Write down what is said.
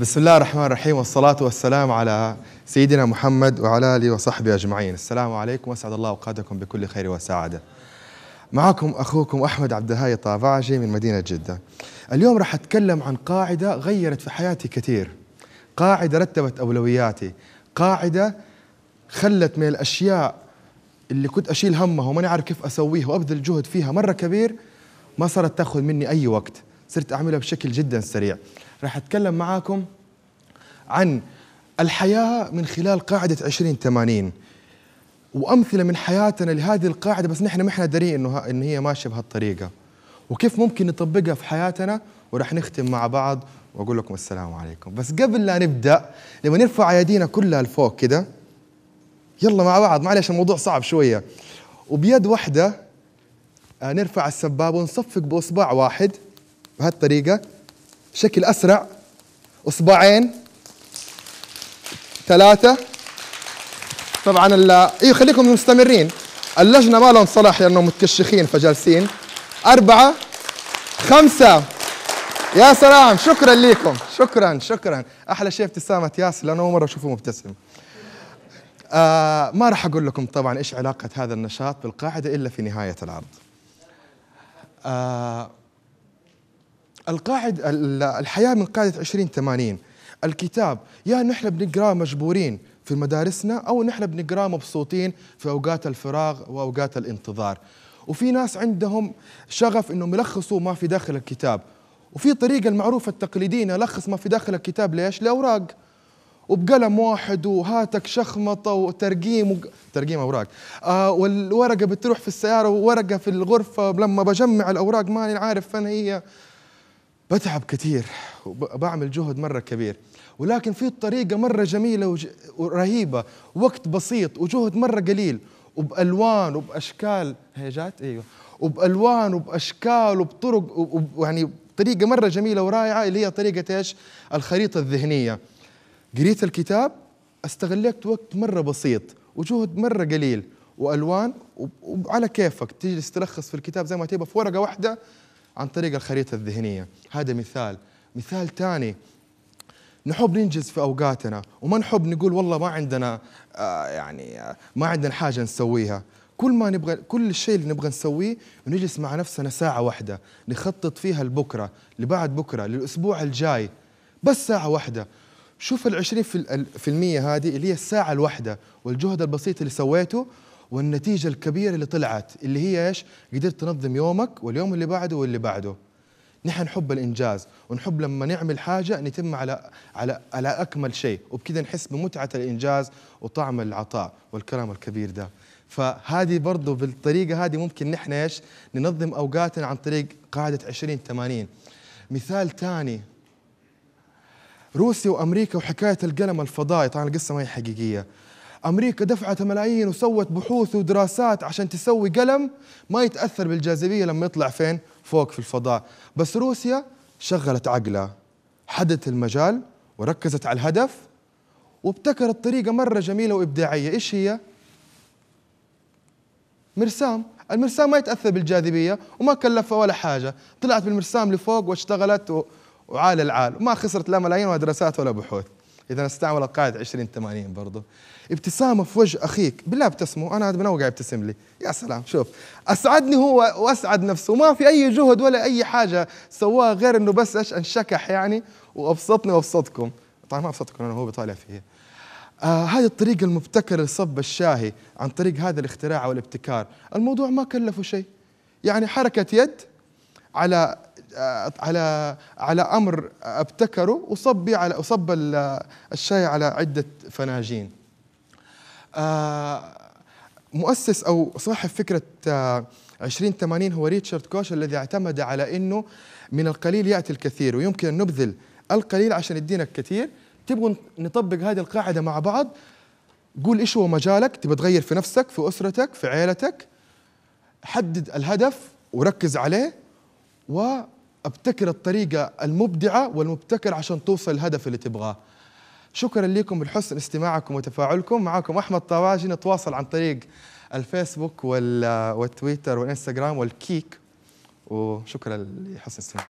بسم الله الرحمن الرحيم والصلاة والسلام على سيدنا محمد وعلى آله وصحبه أجمعين السلام عليكم وأسعد الله أوقاتكم بكل خير وسعادة معكم أخوكم أحمد عبد الهاي طافعجي من مدينة جدة اليوم راح أتكلم عن قاعدة غيرت في حياتي كثير قاعدة رتبت أولوياتي قاعدة خلت من الأشياء اللي كنت أشيل همها وماني عارف كيف أسويها وأبذل جهد فيها مرة كبير ما صارت تاخذ مني أي وقت صرت أعملها بشكل جدا سريع راح أتكلم معاكم عن الحياة من خلال قاعدة 80 وأمثلة من حياتنا لهذه القاعدة بس نحن ما احنا دارين إنه إن هي ماشية بهالطريقة وكيف ممكن نطبقها في حياتنا وراح نختم مع بعض وأقول لكم السلام عليكم بس قبل لا نبدأ لما نرفع أيدينا كلها لفوق كده يلا مع بعض معلش الموضوع صعب شوية وبيد واحدة آه، نرفع السبابة ونصفق بإصبع واحد بهالطريقه بشكل اسرع اصبعين ثلاثه طبعا ايوه خليكم مستمرين اللجنه ما لهم صلاح لانهم متكشخين فجالسين اربعه خمسه يا سلام شكرا لكم شكرا شكرا احلى شيء ابتسامه ياس لانه اول مره اشوفه مبتسم آه ما راح اقول لكم طبعا ايش علاقه هذا النشاط بالقاعده الا في نهايه العرض آه القاعد الحياة من قاعدة 20 80 الكتاب يا نحن بنقراه مجبورين في مدارسنا أو نحن بنقراه مبسوطين في أوقات الفراغ وأوقات الانتظار وفي ناس عندهم شغف انهم يلخصوا ما في داخل الكتاب وفي طريقه المعروفه التقليديه يلخص ما في داخل الكتاب ليش؟ لاوراق وبقلم واحد وهاتك شخمطه وترقيم وق... ترقيم اوراق آه والورقه بتروح في السياره وورقه في الغرفه لما بجمع الاوراق ماني عارف فين هي بتعب كثير وبعمل جهد مرة كبير ولكن في طريقة مرة جميلة ورهيبة وقت بسيط وجهد مرة قليل وبألوان وبأشكال هي جات أيوه وبألوان وبأشكال وبطرق ويعني طريقة مرة جميلة ورائعة اللي هي طريقة ايش؟ الخريطة الذهنية قريت الكتاب استغليت وقت مرة بسيط وجهد مرة قليل وألوان وعلى كيفك تجلس تلخص في الكتاب زي ما تبغى في ورقة واحدة عن طريق الخريطة الذهنية هذا مثال مثال ثاني نحب ننجز في اوقاتنا وما نحب نقول والله ما عندنا آه يعني آه، ما عندنا حاجه نسويها كل ما نبغى كل الشيء اللي نبغى نسويه نجلس مع نفسنا ساعه واحده نخطط فيها لبكره لبعد بكره للاسبوع الجاي بس ساعه واحده شوف في 20% هذه اللي هي الساعه الواحده والجهد البسيط اللي سويته والنتيجه الكبيره اللي طلعت اللي هي ايش قدرت تنظم يومك واليوم اللي بعده واللي بعده نحن نحب الانجاز ونحب لما نعمل حاجه نتم على على على اكمل شيء وبكذا نحس بمتعه الانجاز وطعم العطاء والكرم الكبير ده فهذه برضه بالطريقه هذه ممكن نحن ايش ننظم اوقاتنا عن طريق قاعده 20 80 مثال ثاني روسيا وامريكا وحكايه القلم الفضائي طبعا القصه ما هي حقيقيه أمريكا دفعت ملايين وسوت بحوث ودراسات عشان تسوي قلم ما يتأثر بالجاذبية لما يطلع فين فوق في الفضاء بس روسيا شغلت عقلها حدت المجال وركزت على الهدف وابتكرت طريقة مرة جميلة وإبداعية إيش هي؟ مرسام المرسام ما يتأثر بالجاذبية وما كلفها ولا حاجة طلعت بالمرسام لفوق واشتغلت وعال العال ما خسرت لا ملايين ولا دراسات ولا بحوث اذا استعمل القاعده 20 80 برضه ابتسامه في وجه اخيك بالله ابتسمه انا هذا بنوقع ابتسم لي يا سلام شوف اسعدني هو واسعد نفسه ما في اي جهد ولا اي حاجه سواها غير انه بس ايش انشكح يعني وابسطني وابسطكم طبعا ما ابسطكم انا هو بطالع فيه آه هذه الطريقة المبتكرة لصب الشاهي عن طريق هذا الاختراع والابتكار الموضوع ما كلفه شيء يعني حركة يد على على على امر ابتكره وصب على وصب الشاي على عده فناجين آه، مؤسس او صاحب فكره 2080 آه، هو ريتشارد كوش الذي اعتمد على انه من القليل ياتي الكثير ويمكن ان نبذل القليل عشان يدينا الكثير تبغوا نطبق هذه القاعده مع بعض قول ايش هو مجالك تبغى تغير في نفسك في اسرتك في عائلتك حدد الهدف وركز عليه و ابتكر الطريقة المبدعة والمبتكرة عشان توصل الهدف اللي تبغاه شكرا لكم لحسن استماعكم وتفاعلكم معكم أحمد طواجي نتواصل عن طريق الفيسبوك والتويتر والإنستغرام والكيك وشكرا لحسن استماعكم